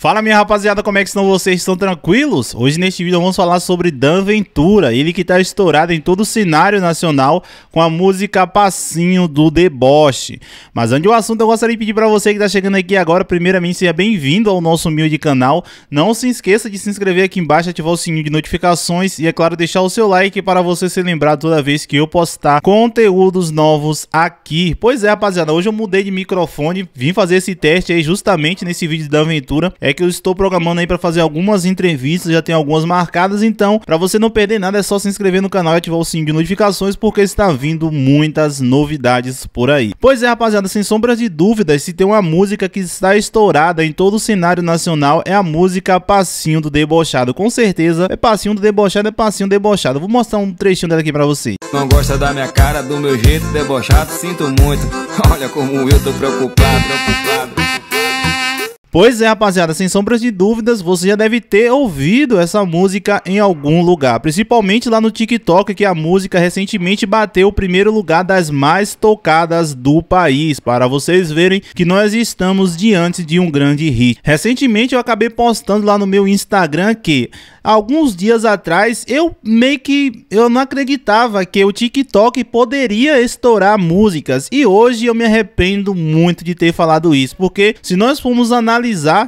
Fala minha rapaziada, como é que estão vocês? Estão tranquilos? Hoje neste vídeo vamos falar sobre Dan Ventura, ele que está estourado em todo o cenário nacional com a música Passinho do Deboche. Mas antes do assunto, eu gostaria de pedir para você que está chegando aqui agora, primeiramente seja bem-vindo ao nosso humilde canal. Não se esqueça de se inscrever aqui embaixo, ativar o sininho de notificações e é claro deixar o seu like para você ser lembrado toda vez que eu postar conteúdos novos aqui. Pois é rapaziada, hoje eu mudei de microfone, vim fazer esse teste aí justamente nesse vídeo de Dan Ventura. É é que eu estou programando aí para fazer algumas entrevistas, já tem algumas marcadas, então para você não perder nada é só se inscrever no canal e ativar o sininho de notificações porque está vindo muitas novidades por aí. Pois é, rapaziada, sem sombra de dúvidas, se tem uma música que está estourada em todo o cenário nacional é a música Passinho do Debochado. Com certeza, é Passinho do Debochado, é Passinho do Debochado. Vou mostrar um trechinho dela aqui para você. Não gosta da minha cara, do meu jeito debochado, sinto muito. Olha como eu tô preocupado, preocupado. Pois é, rapaziada, sem sombras de dúvidas, você já deve ter ouvido essa música em algum lugar, principalmente lá no TikTok, que a música recentemente bateu o primeiro lugar das mais tocadas do país, para vocês verem que nós estamos diante de um grande hit. Recentemente eu acabei postando lá no meu Instagram que alguns dias atrás eu meio que eu não acreditava que o TikTok poderia estourar músicas, e hoje eu me arrependo muito de ter falado isso, porque se nós formos analisar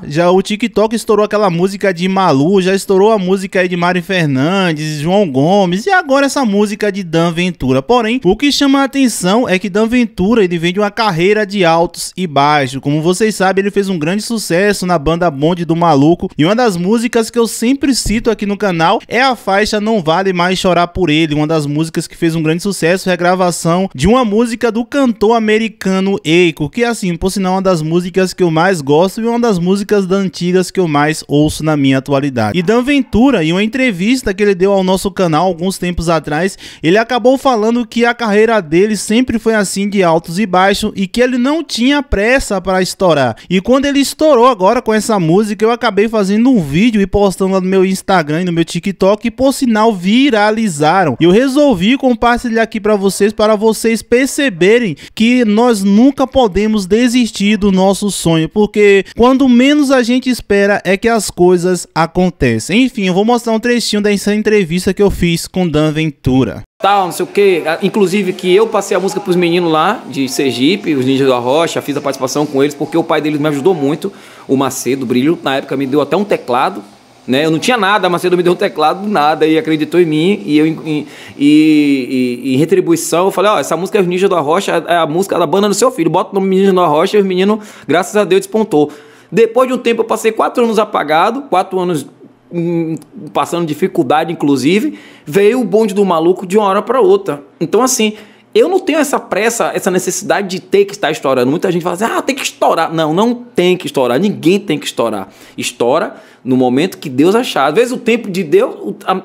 já o TikTok estourou aquela música de Malu, já estourou a música aí de Mari Fernandes, João Gomes e agora essa música de Dan Ventura. Porém, o que chama a atenção é que Dan Ventura ele vem de uma carreira de altos e baixos. Como vocês sabem, ele fez um grande sucesso na banda Bonde do Maluco e uma das músicas que eu sempre cito aqui no canal é a faixa Não Vale Mais Chorar Por Ele, uma das músicas que fez um grande sucesso, é a gravação de uma música do cantor americano Eiko, que assim, por sinal, é uma das músicas que eu mais gosto e uma das músicas da antigas que eu mais ouço na minha atualidade. E Dan Ventura, em uma entrevista que ele deu ao nosso canal alguns tempos atrás, ele acabou falando que a carreira dele sempre foi assim de altos e baixos e que ele não tinha pressa para estourar. E quando ele estourou agora com essa música, eu acabei fazendo um vídeo e postando lá no meu Instagram e no meu TikTok, e por sinal viralizaram. E eu resolvi compartilhar aqui para vocês para vocês perceberem que nós nunca podemos desistir do nosso sonho, porque quando quando menos a gente espera é que as coisas acontecem. Enfim, eu vou mostrar um trechinho dessa entrevista que eu fiz com Dan Ventura. Tal, não sei o que. Ah, inclusive que eu passei a música pros meninos lá de Sergipe, os Ninjas da Rocha, fiz a participação com eles, porque o pai deles me ajudou muito, o Macedo Brilho, na época me deu até um teclado, né? Eu não tinha nada, Macedo me deu um teclado, nada, e acreditou em mim, e eu em, e, em retribuição, eu falei, ó, oh, essa música é os Ninja da Rocha, é a música da banda do seu filho, bota o nome Ninja da Rocha, e o menino, graças a Deus, despontou. Depois de um tempo, eu passei quatro anos apagado, quatro anos hum, passando dificuldade, inclusive. Veio o bonde do maluco de uma hora para outra. Então, assim, eu não tenho essa pressa, essa necessidade de ter que estar estourando. Muita gente fala assim, ah, tem que estourar. Não, não tem que estourar. Ninguém tem que estourar. Estoura no momento que Deus achar. Às vezes o tempo de Deus,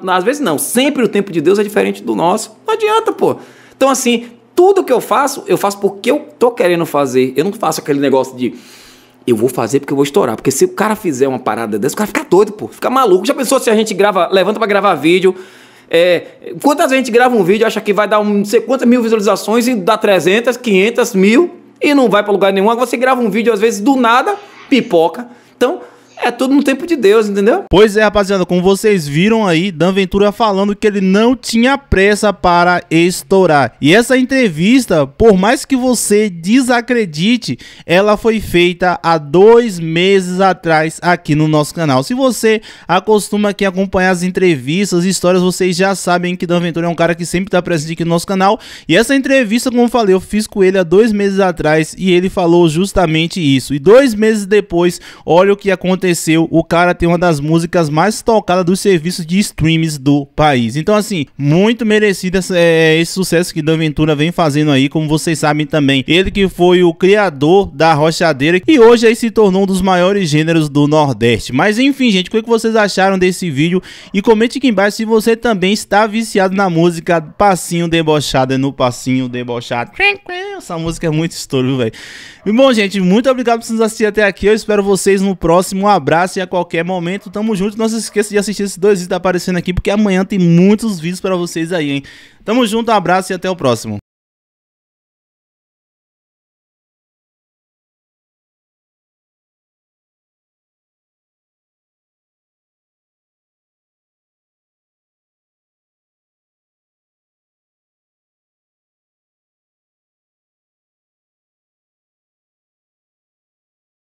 às vezes não, sempre o tempo de Deus é diferente do nosso. Não adianta, pô. Então, assim, tudo que eu faço, eu faço porque eu tô querendo fazer. Eu não faço aquele negócio de eu vou fazer porque eu vou estourar. Porque se o cara fizer uma parada dessa, o cara fica doido, pô. Fica maluco. Já pensou se a gente grava, levanta para gravar vídeo? É, quantas vezes a gente grava um vídeo, acha que vai dar um, não sei quantas mil visualizações e dá 300, 500, mil e não vai para lugar nenhum. você grava um vídeo, às vezes, do nada, pipoca. Então, é tudo no tempo de Deus, entendeu? Pois é, rapaziada, como vocês viram aí, Dan Ventura falando que ele não tinha pressa para estourar. E essa entrevista, por mais que você desacredite, ela foi feita há dois meses atrás aqui no nosso canal. Se você acostuma aqui acompanhar as entrevistas histórias, vocês já sabem que Dan Ventura é um cara que sempre está presente aqui no nosso canal. E essa entrevista, como eu falei, eu fiz com ele há dois meses atrás e ele falou justamente isso. E dois meses depois, olha o que aconteceu aconteceu, o cara tem uma das músicas mais tocadas dos serviços de streams do país. Então, assim, muito merecido é, esse sucesso que Dan Ventura vem fazendo aí, como vocês sabem também. Ele que foi o criador da rochadeira e hoje aí se tornou um dos maiores gêneros do Nordeste. Mas enfim, gente, o que, é que vocês acharam desse vídeo? E comente aqui embaixo se você também está viciado na música Passinho Debochado, é no Passinho Debochado. Tranquilo. Essa música é muito estouro, velho. Bom, gente, muito obrigado por nos assistir até aqui. Eu espero vocês no próximo. Um abraço e a qualquer momento. Tamo junto. Não se esqueça de assistir esses dois vídeos que aparecendo aqui, porque amanhã tem muitos vídeos para vocês aí, hein? Tamo junto, um abraço e até o próximo.